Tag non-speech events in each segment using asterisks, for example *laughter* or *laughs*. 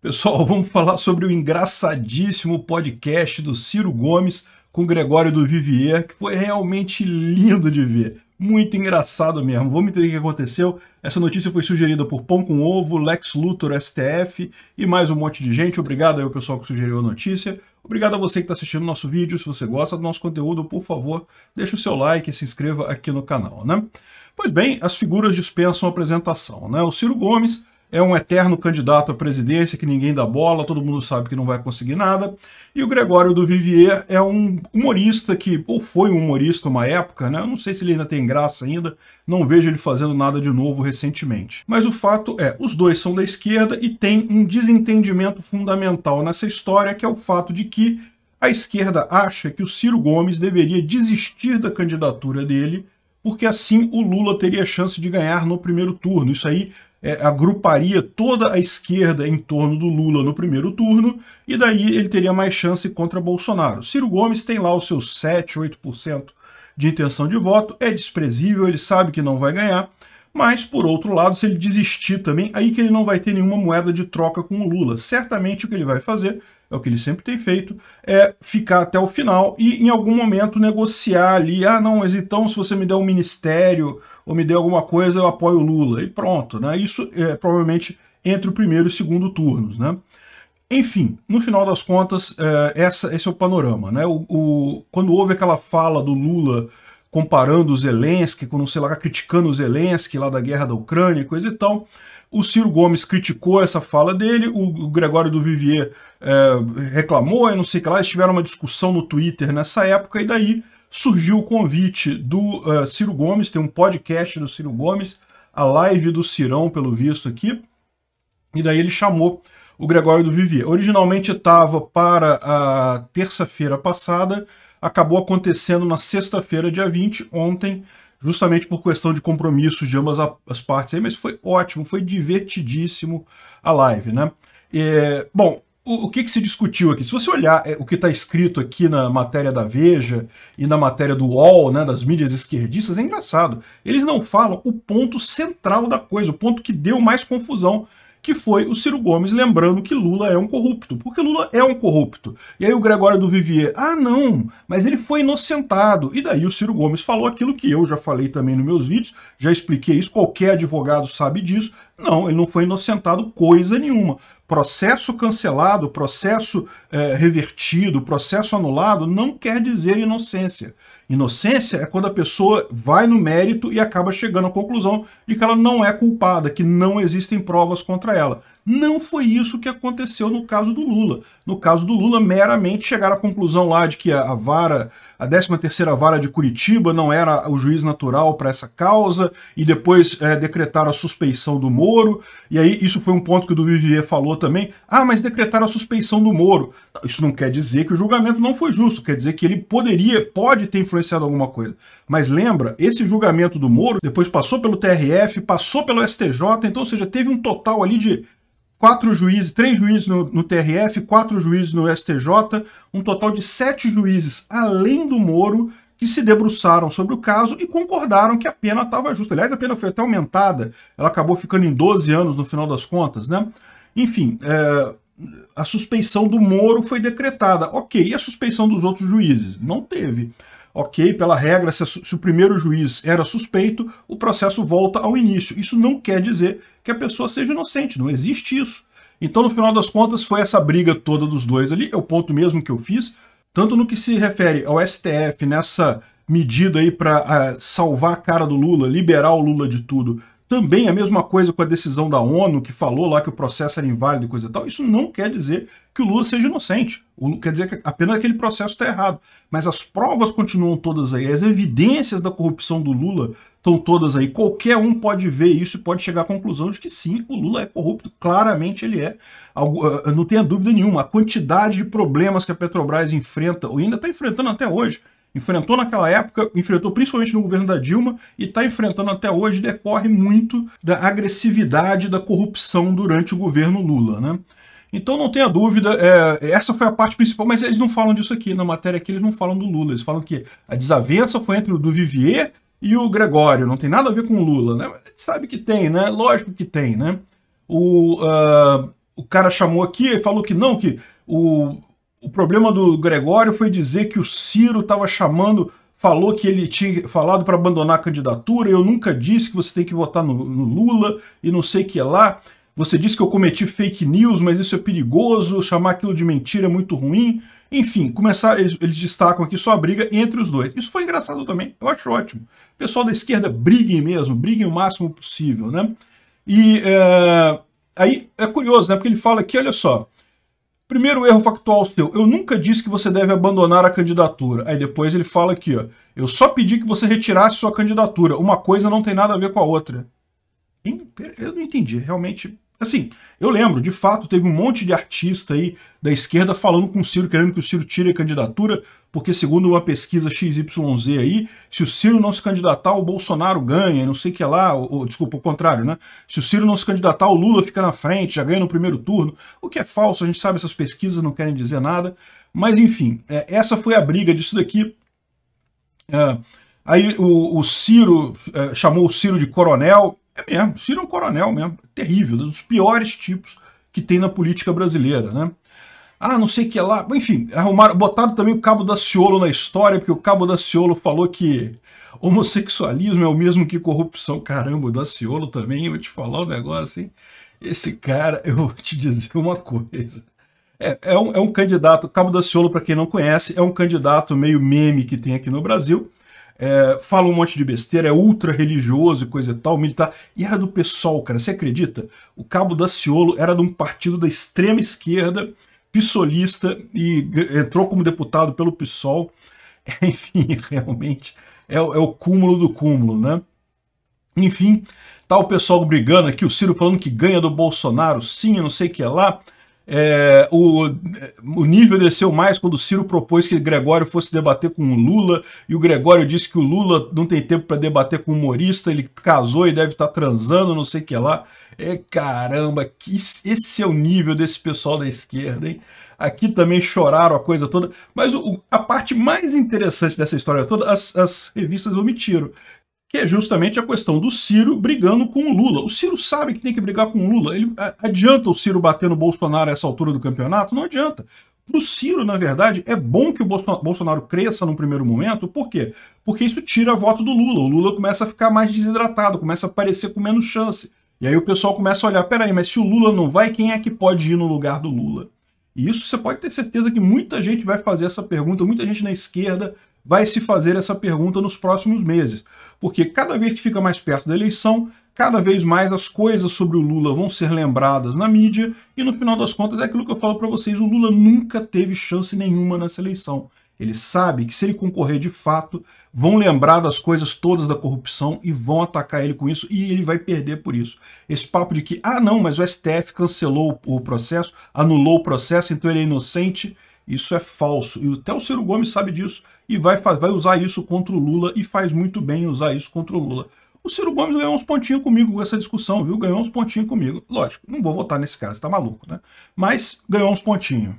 Pessoal, *laughs* vamos falar sobre o engraçadíssimo podcast do Ciro Gomes com Gregório do Vivier, que foi realmente lindo de ver. Muito engraçado mesmo. Vamos entender o que aconteceu. Essa notícia foi sugerida por Pão com Ovo, Lex Luthor, STF e mais um monte de gente. Obrigado aí ao pessoal que sugeriu a notícia. Obrigado a você que está assistindo nosso vídeo. Se você gosta do nosso conteúdo, por favor, deixe o seu like e se inscreva aqui no canal, né? Pois bem, as figuras dispensam apresentação, né? O Ciro Gomes é um eterno candidato à presidência que ninguém dá bola, todo mundo sabe que não vai conseguir nada. E o Gregório do Vivier é um humorista que, ou foi um humorista uma época, né? Eu não sei se ele ainda tem graça ainda, não vejo ele fazendo nada de novo recentemente. Mas o fato é, os dois são da esquerda e tem um desentendimento fundamental nessa história, que é o fato de que a esquerda acha que o Ciro Gomes deveria desistir da candidatura dele porque assim o Lula teria chance de ganhar no primeiro turno. Isso aí é, agruparia toda a esquerda em torno do Lula no primeiro turno, e daí ele teria mais chance contra Bolsonaro. Ciro Gomes tem lá os seus 7, 8% de intenção de voto, é desprezível, ele sabe que não vai ganhar, mas, por outro lado, se ele desistir também, aí que ele não vai ter nenhuma moeda de troca com o Lula. Certamente o que ele vai fazer é o que ele sempre tem feito, é ficar até o final e em algum momento negociar ali, ah não, mas então se você me der um ministério ou me der alguma coisa, eu apoio o Lula, e pronto, né? Isso é provavelmente entre o primeiro e o segundo turnos, né? Enfim, no final das contas, é, essa, esse é o panorama, né? O, o, quando houve aquela fala do Lula comparando o Zelensky com não sei lá, criticando o Zelensky lá da guerra da Ucrânia, coisa e tal. O Ciro Gomes criticou essa fala dele, o Gregório do Vivier é, reclamou, e não sei o que lá, eles tiveram uma discussão no Twitter nessa época, e daí surgiu o convite do uh, Ciro Gomes, tem um podcast do Ciro Gomes, a live do Cirão, pelo visto aqui, e daí ele chamou o Gregório do Vivier. Originalmente estava para a terça-feira passada, acabou acontecendo na sexta-feira, dia 20, ontem, justamente por questão de compromissos de ambas as partes aí, mas foi ótimo, foi divertidíssimo a live, né? É, bom, o, o que, que, se discutiu aqui? Se você olhar é, o que está escrito aqui na matéria da Veja e na matéria do UOL, né, das mídias esquerdistas, é engraçado. Eles não falam o ponto central da coisa, o ponto que deu mais confusão que foi o Ciro Gomes lembrando que Lula é um corrupto, porque Lula é um corrupto. E aí o Gregório do Vivier, ah não, mas ele foi inocentado. E daí o Ciro Gomes falou aquilo que eu já falei também nos meus vídeos, já expliquei isso, qualquer advogado sabe disso. Não, ele não foi inocentado coisa nenhuma. Processo cancelado, processo é, revertido, processo anulado, não quer dizer inocência. Inocência é quando a pessoa vai no mérito e acaba chegando à conclusão de que ela não é culpada, que não existem provas contra ela. Não foi isso que aconteceu no caso do Lula. No caso do Lula, meramente chegaram à conclusão lá de que a vara, a 13ª vara de Curitiba não era o juiz natural para essa causa e depois é, decretaram a suspeição do Moro. E aí isso foi um ponto que o Duvivier Vivier falou também. Ah, mas decretaram a suspeição do Moro. Isso não quer dizer que o julgamento não foi justo, quer dizer que ele poderia, pode ter influenciado alguma coisa. Mas lembra, esse julgamento do Moro depois passou pelo TRF, passou pelo STJ, então, ou seja, teve um total ali de quatro juízes, três juízes no, no TRF, quatro juízes no STJ, um total de sete juízes, além do Moro, que se debruçaram sobre o caso e concordaram que a pena estava justa. Aliás, a pena foi até aumentada, ela acabou ficando em 12 anos no final das contas, né? Enfim, é, a suspeição do Moro foi decretada. Ok, e a suspeição dos outros juízes? Não teve. Ok, pela regra, se, se o primeiro juiz era suspeito, o processo volta ao início. Isso não quer dizer que a pessoa seja inocente, não existe isso. Então, no final das contas, foi essa briga toda dos dois ali, é o ponto mesmo que eu fiz, tanto no que se refere ao STF, nessa medida aí para ah, salvar a cara do Lula, liberar o Lula de tudo, também a mesma coisa com a decisão da ONU, que falou lá que o processo era inválido e coisa e tal. Isso não quer dizer que o Lula seja inocente. quer dizer que apenas aquele processo está errado. Mas as provas continuam todas aí, as evidências da corrupção do Lula estão todas aí. Qualquer um pode ver isso e pode chegar à conclusão de que sim, o Lula é corrupto. Claramente ele é. Ah, não tenha dúvida nenhuma. A quantidade de problemas que a Petrobras enfrenta, ou ainda está enfrentando até hoje, enfrentou naquela época, enfrentou principalmente no governo da Dilma e está enfrentando até hoje, decorre muito da agressividade da corrupção durante o governo Lula. Né? Então não tenha dúvida, é, essa foi a parte principal, mas eles não falam disso aqui na matéria aqui, eles não falam do Lula, eles falam que a desavença foi entre o do Vivier e o Gregório, não tem nada a ver com o Lula, né? Mas sabe que tem, né? Lógico que tem, né? O, uh, o cara chamou aqui e falou que não, que o, o problema do Gregório foi dizer que o Ciro estava chamando, falou que ele tinha falado para abandonar a candidatura, eu nunca disse que você tem que votar no, no Lula e não sei o que lá. Você disse que eu cometi fake news, mas isso é perigoso, chamar aquilo de mentira é muito ruim. Enfim, começar, eles, eles, destacam aqui só a briga entre os dois. Isso foi engraçado também, eu acho ótimo. Pessoal da esquerda, briguem mesmo, briguem o máximo possível, né? E é, aí é curioso, né? Porque ele fala aqui, olha só, Primeiro erro factual seu, eu nunca disse que você deve abandonar a candidatura. Aí depois ele fala aqui, ó, eu só pedi que você retirasse sua candidatura. Uma coisa não tem nada a ver com a outra. Eu não entendi, realmente Assim, eu lembro, de fato, teve um monte de artista aí da esquerda falando com o Ciro, querendo que o Ciro tire a candidatura, porque segundo uma pesquisa XYZ aí, se o Ciro não se candidatar, o Bolsonaro ganha, não sei o que lá, ou, ou, desculpa, o contrário, né? Se o Ciro não se candidatar, o Lula fica na frente, já ganha no primeiro turno, o que é falso, a gente sabe, essas pesquisas não querem dizer nada, mas enfim, é, essa foi a briga disso daqui. É, aí o, o Ciro, é, chamou o Ciro de coronel, é mesmo, Ciro é um coronel mesmo, terrível, dos piores tipos que tem na política brasileira, né? Ah, não sei o que é lá. Enfim, arrumaram, botaram também o Cabo da Ciolo na história, porque o Cabo da Ciolo falou que homossexualismo é o mesmo que corrupção. Caramba, o da Ciolo também, eu vou te falar um negócio, hein? Esse cara, eu vou te dizer uma coisa. É, é, um, é um candidato, Cabo da Ciolo, para quem não conhece, é um candidato meio meme que tem aqui no Brasil, é, fala um monte de besteira, é ultra religioso e coisa e tal, militar. E era do PSOL cara, você acredita? O Cabo Daciolo era de um partido da extrema esquerda, pissolista, e entrou como deputado pelo PSOL. É, *laughs* enfim, realmente é, é o cúmulo do cúmulo, né? Enfim, tá o pessoal brigando aqui, o Ciro falando que ganha do Bolsonaro, sim, eu não sei o que é lá. É, o, o nível desceu mais quando o Ciro propôs que Gregório fosse debater com o Lula, e o Gregório disse que o Lula não tem tempo para debater com humorista, ele casou e deve estar tá transando, não sei o que lá. É caramba, que, esse é o nível desse pessoal da esquerda, hein? Aqui também choraram a coisa toda, mas o, a parte mais interessante dessa história toda, as, as revistas omitiram que é justamente a questão do Ciro brigando com o Lula. O Ciro sabe que tem que brigar com o Lula. Ele, adianta o Ciro bater no Bolsonaro a essa altura do campeonato? Não adianta. Para o Ciro, na verdade, é bom que o Bolsonaro cresça num primeiro momento, por quê? Porque isso tira a voto do Lula. O Lula começa a ficar mais desidratado, começa a aparecer com menos chance. E aí o pessoal começa a olhar: peraí, mas se o Lula não vai, quem é que pode ir no lugar do Lula? E isso você pode ter certeza que muita gente vai fazer essa pergunta, muita gente na esquerda vai se fazer essa pergunta nos próximos meses, porque cada vez que fica mais perto da eleição, cada vez mais as coisas sobre o Lula vão ser lembradas na mídia e no final das contas é aquilo que eu falo para vocês, o Lula nunca teve chance nenhuma nessa eleição. Ele sabe que se ele concorrer de fato, vão lembrar das coisas todas da corrupção e vão atacar ele com isso e ele vai perder por isso. Esse papo de que, ah não, mas o STF cancelou o processo, anulou o processo, então ele é inocente, isso é falso. E até o Ciro Gomes sabe disso e vai, vai usar isso contra o Lula e faz muito bem usar isso contra o Lula. O Ciro Gomes ganhou uns pontinhos comigo com essa discussão, viu? Ganhou uns pontinhos comigo. Lógico, não vou votar nesse cara, você tá maluco, né? Mas ganhou uns pontinhos.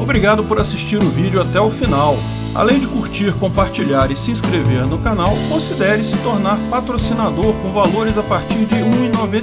Obrigado por assistir o vídeo até o final. Além de curtir, compartilhar e se inscrever no canal, considere se tornar patrocinador com valores a partir de R$ 1,99